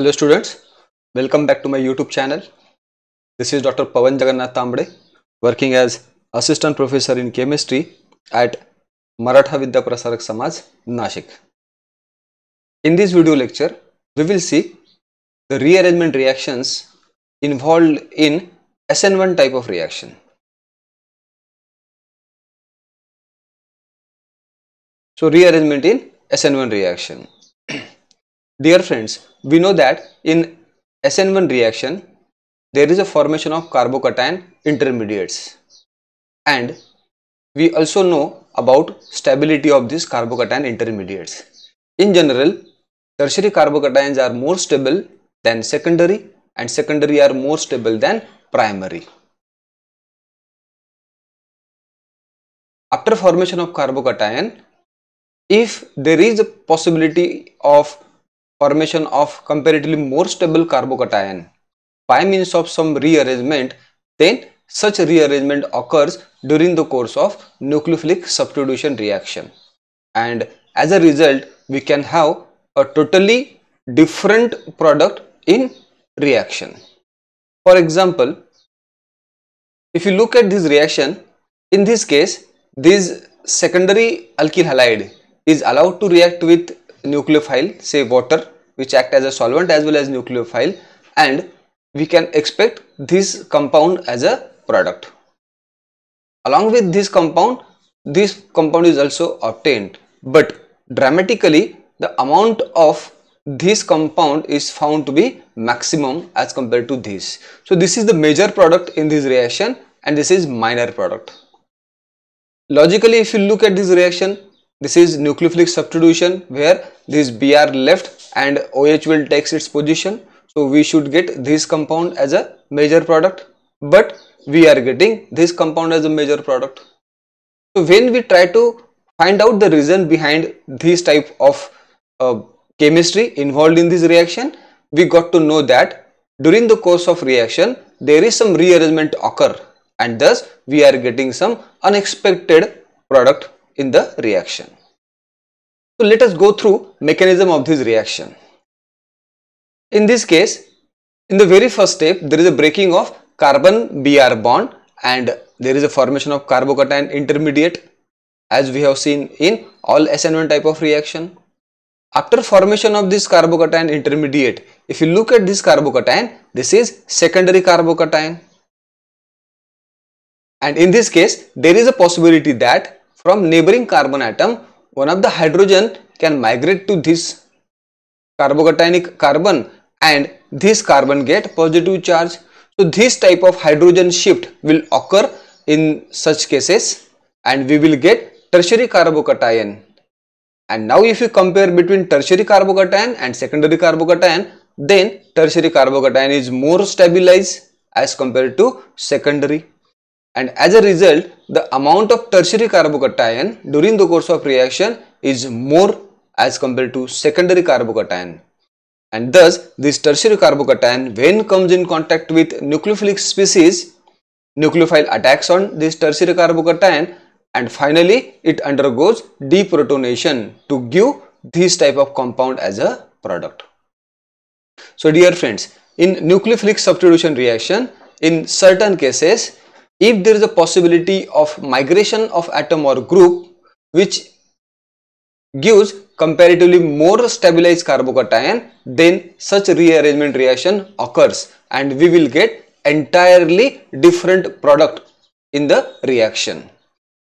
Hello students, welcome back to my YouTube channel. This is Dr. Pavan Jagannath Tambade working as Assistant Professor in Chemistry at Maratha Vidya Prasarak Samaj, Nashik. In this video lecture, we will see the rearrangement reactions involved in SN1 type of reaction. So rearrangement in SN1 reaction. Dear friends, we know that in SN1 reaction, there is a formation of carbocation intermediates. And we also know about stability of these carbocation intermediates. In general, tertiary carbocations are more stable than secondary and secondary are more stable than primary. After formation of carbocation, if there is a possibility of formation of comparatively more stable carbocation by means of some rearrangement, then such rearrangement occurs during the course of nucleophilic substitution reaction. And as a result, we can have a totally different product in reaction. For example, if you look at this reaction, in this case, this secondary alkyl halide is allowed to react with nucleophile say water which act as a solvent as well as nucleophile and we can expect this compound as a product. Along with this compound, this compound is also obtained but dramatically the amount of this compound is found to be maximum as compared to this. So this is the major product in this reaction and this is minor product. Logically if you look at this reaction this is nucleophilic substitution where this Br left and OH will takes its position. So we should get this compound as a major product but we are getting this compound as a major product. So when we try to find out the reason behind this type of uh, chemistry involved in this reaction, we got to know that during the course of reaction there is some rearrangement occur and thus we are getting some unexpected product in the reaction. So let us go through mechanism of this reaction. In this case, in the very first step, there is a breaking of carbon Br bond and there is a formation of carbocation intermediate as we have seen in all SN1 type of reaction. After formation of this carbocation intermediate, if you look at this carbocation, this is secondary carbocation. And in this case, there is a possibility that from neighboring carbon atom one of the hydrogen can migrate to this carbocationic carbon and this carbon get positive charge so this type of hydrogen shift will occur in such cases and we will get tertiary carbocation and now if you compare between tertiary carbocation and secondary carbocation then tertiary carbocation is more stabilized as compared to secondary and as a result the amount of tertiary carbocation during the course of reaction is more as compared to secondary carbocation and thus this tertiary carbocation when comes in contact with nucleophilic species nucleophile attacks on this tertiary carbocation and finally it undergoes deprotonation to give this type of compound as a product. So dear friends in nucleophilic substitution reaction in certain cases if there is a possibility of migration of atom or group which gives comparatively more stabilized carbocation then such rearrangement reaction occurs and we will get entirely different product in the reaction.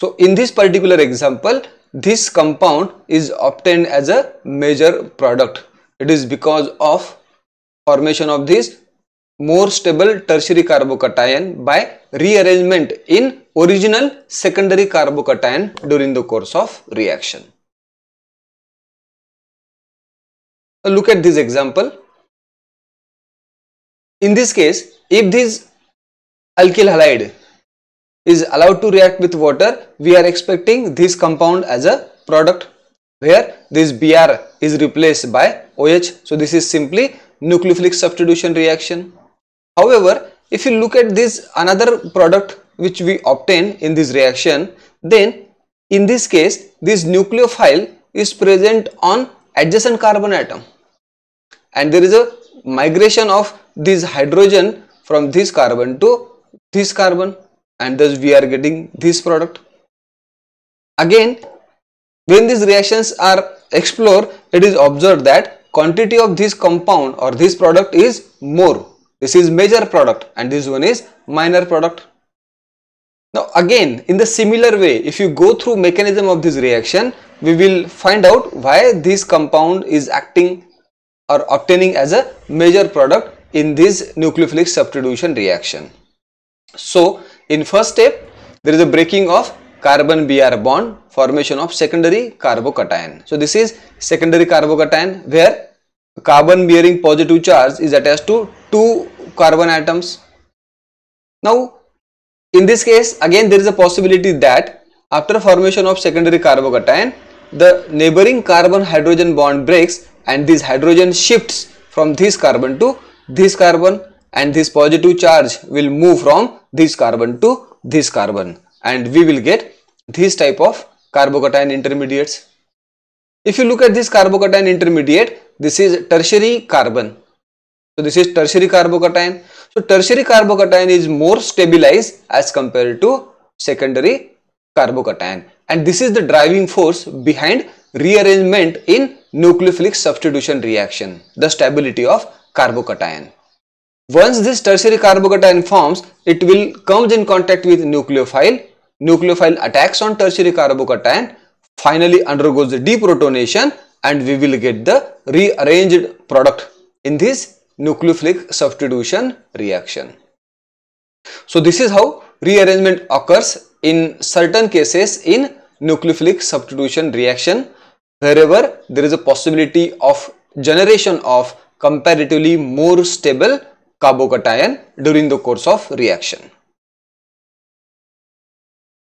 So in this particular example this compound is obtained as a major product it is because of formation of this more stable tertiary carbocation by rearrangement in original secondary carbocation during the course of reaction. Look at this example. In this case, if this alkyl halide is allowed to react with water, we are expecting this compound as a product where this Br is replaced by OH. So, this is simply nucleophilic substitution reaction. However, if you look at this another product which we obtain in this reaction, then in this case, this nucleophile is present on adjacent carbon atom and there is a migration of this hydrogen from this carbon to this carbon and thus we are getting this product. Again, when these reactions are explored, it is observed that quantity of this compound or this product is more this is major product and this one is minor product. Now again in the similar way if you go through mechanism of this reaction we will find out why this compound is acting or obtaining as a major product in this nucleophilic substitution reaction. So in first step there is a breaking of carbon BR bond formation of secondary carbocation. So this is secondary carbocation where carbon bearing positive charge is attached to two carbon atoms. Now, in this case, again there is a possibility that after formation of secondary carbocation, the neighboring carbon hydrogen bond breaks and this hydrogen shifts from this carbon to this carbon and this positive charge will move from this carbon to this carbon and we will get this type of carbocation intermediates. If you look at this carbocation intermediate, this is tertiary carbon so this is tertiary carbocation. So tertiary carbocation is more stabilized as compared to secondary carbocation. And this is the driving force behind rearrangement in nucleophilic substitution reaction, the stability of carbocation. Once this tertiary carbocation forms, it will comes in contact with nucleophile. Nucleophile attacks on tertiary carbocation, finally undergoes the deprotonation and we will get the rearranged product. In this nucleophilic substitution reaction. So this is how rearrangement occurs in certain cases in nucleophilic substitution reaction wherever there is a possibility of generation of comparatively more stable carbocation during the course of reaction.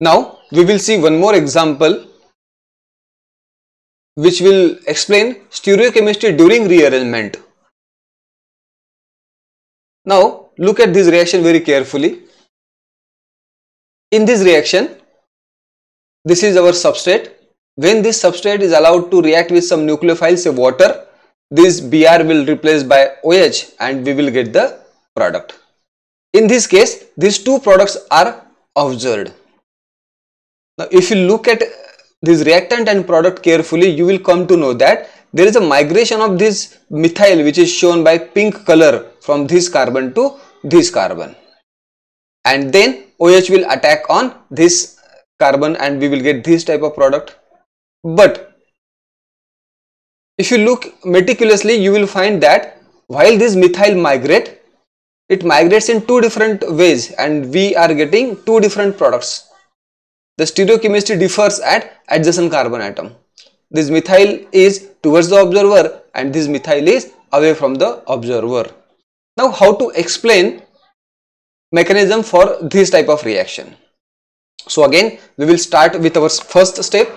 Now we will see one more example which will explain stereochemistry during rearrangement now look at this reaction very carefully. In this reaction, this is our substrate. When this substrate is allowed to react with some nucleophile say water, this Br will replace by OH and we will get the product. In this case, these two products are observed. Now if you look at this reactant and product carefully, you will come to know that there is a migration of this methyl which is shown by pink color from this carbon to this carbon and then OH will attack on this carbon and we will get this type of product but if you look meticulously you will find that while this methyl migrate it migrates in two different ways and we are getting two different products the stereochemistry differs at adjacent carbon atom this methyl is towards the observer and this methyl is away from the observer. Now how to explain mechanism for this type of reaction. So again we will start with our first step.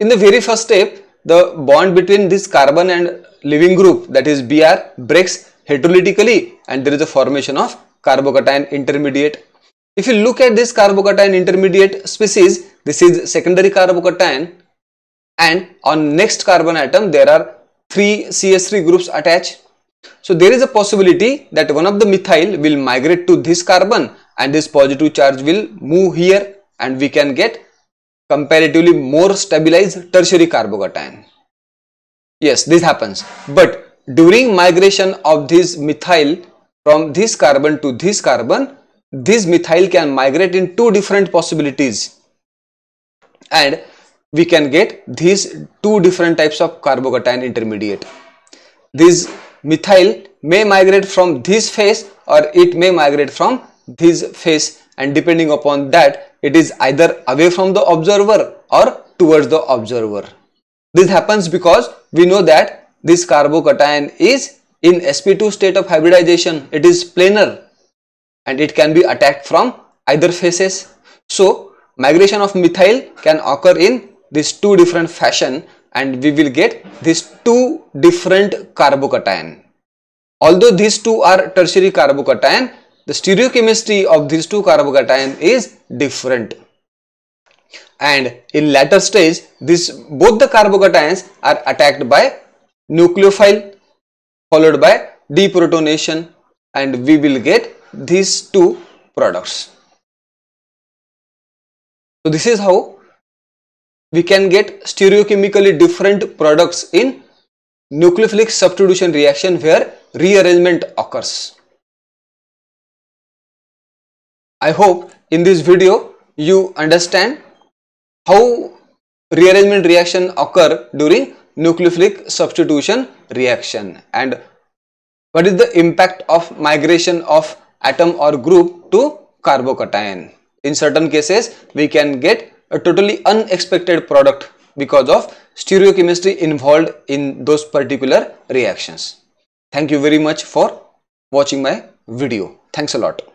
In the very first step the bond between this carbon and leaving group that is Br breaks heterolytically and there is a formation of carbocation intermediate. If you look at this carbocation intermediate species this is secondary carbocation and on next carbon atom there are three CS3 groups attached. So there is a possibility that one of the methyl will migrate to this carbon and this positive charge will move here and we can get comparatively more stabilized tertiary carbocation. Yes, this happens. But during migration of this methyl from this carbon to this carbon, this methyl can migrate in two different possibilities. And we can get these two different types of carbocation intermediate. This methyl may migrate from this phase or it may migrate from this phase and depending upon that it is either away from the observer or towards the observer. This happens because we know that this carbocation is in sp2 state of hybridization it is planar and it can be attacked from either faces. So migration of methyl can occur in these two different fashion and we will get these two different carbocation. Although these two are tertiary carbocation, the stereochemistry of these two carbocation is different. And in latter stage, this both the carbocations are attacked by nucleophile followed by deprotonation and we will get these two products. So this is how we can get stereochemically different products in nucleophilic substitution reaction where rearrangement occurs. I hope in this video you understand how rearrangement reaction occur during nucleophilic substitution reaction and what is the impact of migration of atom or group to carbocation. In certain cases we can get a totally unexpected product because of stereochemistry involved in those particular reactions. Thank you very much for watching my video. Thanks a lot.